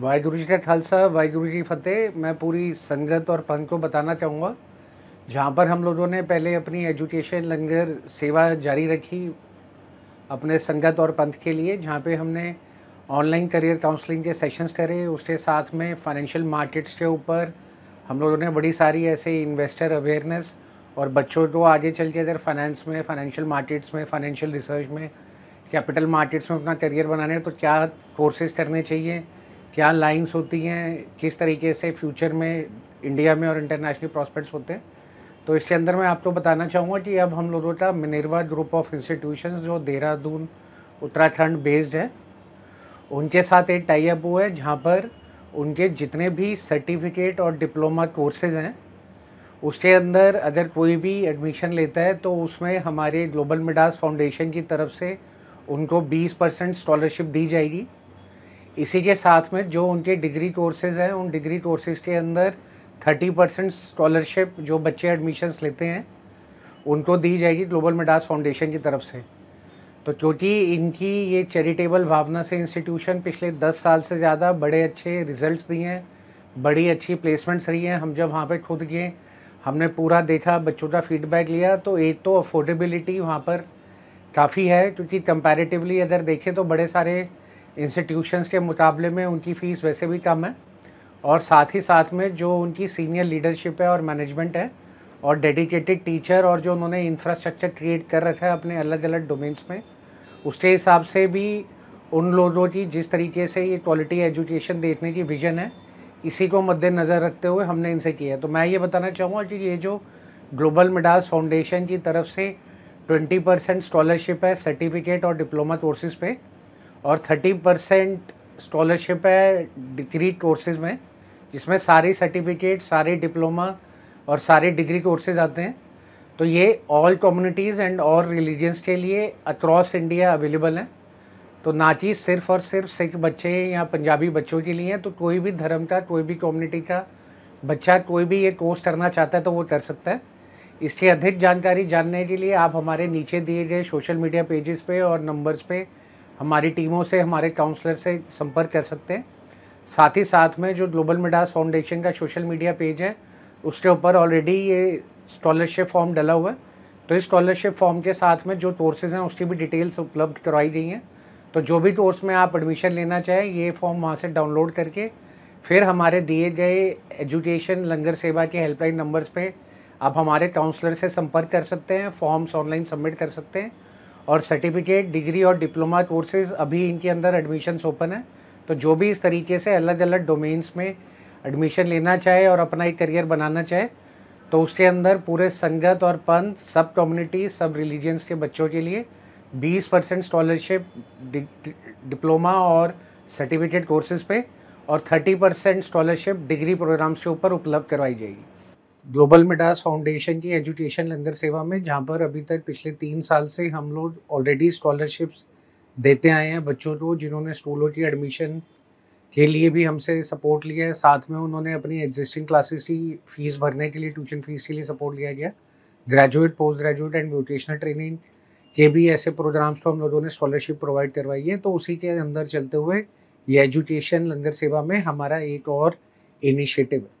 वाहगुरु जी का खालसा वाहगुरु जी फतेह मैं पूरी संगत और पंथ को बताना चाहूँगा जहाँ पर हम लोगों ने पहले अपनी एजुकेशन लंगर सेवा जारी रखी अपने संगत और पंथ के लिए जहाँ पे हमने ऑनलाइन करियर काउंसलिंग के सेशंस करे उसके साथ में फाइनेंशियल मार्केट्स के ऊपर हम लोगों ने बड़ी सारी ऐसे इन्वेस्टर अवेयरनेस और बच्चों को आगे चल के अगर फाइनेंस में फाइनेंशियल मार्केट्स में फाइनेंशियल रिसर्च में कैपिटल मार्केट्स में अपना करियर बनाने तो क्या कोर्सेज करने चाहिए क्या लाइंस होती हैं किस तरीके से फ्यूचर में इंडिया में और इंटरनेशनल प्रॉस्पेक्ट्स होते हैं तो इसके अंदर मैं आपको बताना चाहूँगा कि अब हम लोगों का मिनिर्वा ग्रुप ऑफ इंस्टीट्यूशन जो देहरादून उत्तराखंड बेस्ड है उनके साथ एक टाइप हुआ है जहाँ पर उनके जितने भी सर्टिफिकेट और डिप्लोमा कोर्सेज हैं उसके अंदर अगर कोई भी एडमिशन लेता है तो उसमें हमारे ग्लोबल मिडास फाउंडेशन की तरफ से उनको 20 परसेंट स्कॉलरशिप दी जाएगी इसी के साथ में जो उनके डिग्री कोर्सेज हैं उन डिग्री कोर्सेज के अंदर थर्टी परसेंट स्कॉलरशिप जो बच्चे एडमिशन्स लेते हैं उनको दी जाएगी ग्लोबल मेडास फाउंडेशन की तरफ से तो क्योंकि इनकी ये चैरिटेबल भावना से इंस्टीट्यूशन पिछले दस साल से ज़्यादा बड़े अच्छे रिजल्ट्स दिए हैं बड़ी अच्छी प्लेसमेंट्स रही हैं हम जब वहाँ पर खुद गए हमने पूरा देखा बच्चों का फीडबैक लिया तो एक तो अफोर्डेबिलिटी वहाँ पर काफ़ी है क्योंकि कंपैरेटिवली अगर देखें तो बड़े सारे इंस्टीट्यूशंस के मुकाबले में उनकी फ़ीस वैसे भी कम है और साथ ही साथ में जो उनकी सीनियर लीडरशिप है और मैनेजमेंट है और डेडिकेटेड टीचर और जो उन्होंने इंफ्रास्ट्रक्चर क्रिएट कर रखा है अपने अलग अलग डोमेन्स में उसके हिसाब से भी उन लोगों की जिस तरीके से ये क्वालिटी एजुकेशन देखने की विज़न है इसी को मद्देनज़र रखते हुए हमने इनसे किया तो मैं ये बताना चाहूँगा कि ये जो ग्लोबल मिडास फाउंडेशन की तरफ से 20 परसेंट स्कॉलरशिप है सर्टिफिकेट और डिप्लोमा कोर्सेज़ पे और थर्टी परसेंट स्कॉलरशिप है डिग्री कोर्सेज में जिसमें सारे सर्टिफिकेट सारे डिप्लोमा और सारे डिग्री कोर्सेज आते हैं तो ये all communities and all religions के लिए अक्रॉस इंडिया अवेलेबल हैं तो नाची सिर्फ और सिर्फ सिख बच्चे या पंजाबी बच्चों के लिए हैं तो कोई भी धर्म का कोई भी कम्युनिटी का बच्चा कोई भी ये कोर्स करना चाहता है तो वो कर सकता है इसकी अधिक जानकारी जानने के लिए आप हमारे नीचे दिए गए सोशल मीडिया पेजेस पे और नंबर्स पे हमारी टीमों से हमारे काउंसलर से संपर्क कर सकते हैं साथ ही साथ में जो ग्लोबल मिडास फाउंडेशन का सोशल मीडिया पेज है उसके ऊपर ऑलरेडी ये स्कॉलरशिप फॉर्म डला हुआ है तो इस स्कॉलरशिप फॉर्म के साथ में जो कोर्सेज़ हैं उसकी भी डिटेल्स उपलब्ध करवाई गई हैं तो जो भी कोर्स में आप एडमिशन लेना चाहें ये फॉर्म वहाँ से डाउनलोड करके फिर हमारे दिए गए एजुकेशन लंगर सेवा के हेल्पलाइन नंबर्स पे आप हमारे काउंसलर से संपर्क कर सकते हैं फॉर्म्स ऑनलाइन सबमिट कर सकते हैं और सर्टिफिकेट डिग्री और डिप्लोमा कोर्सेज अभी इनके अंदर एडमिशन्स ओपन है तो जो भी इस तरीके से अलग अलग डोमेन्स में एडमिशन लेना चाहे और अपना एक करियर बनाना चाहे तो उसके अंदर पूरे संगत और पंथ सब कम्युनिटी सब रिलीजियंस के बच्चों के लिए 20 परसेंट स्कॉलरशिप डिप्लोमा और सर्टिफिकेट कोर्सेज पे और 30 परसेंट स्कॉलरशिप डिग्री प्रोग्राम्स के ऊपर उपलब्ध करवाई जाएगी ग्लोबल मिडास फाउंडेशन की एजुकेशन लंगर सेवा में जहाँ पर अभी तक पिछले तीन साल से हम लोग ऑलरेडी स्कॉलरशिप्स देते आए हैं बच्चों को जिन्होंने स्कूलों की एडमिशन के लिए भी हमसे सपोर्ट लिया है साथ में उन्होंने अपनी एग्जिस्टिंग क्लासेस की फ़ीस भरने के लिए ट्यूशन फ़ीस के लिए सपोर्ट लिया गया graduate post graduate and vocational training के भी ऐसे प्रोग्राम्स को तो हम लोगों ने स्कॉलरशिप प्रोवाइड करवाई है तो उसी के अंदर चलते हुए ये एजुकेशन लंगर सेवा में हमारा एक और इनिशिएटिव है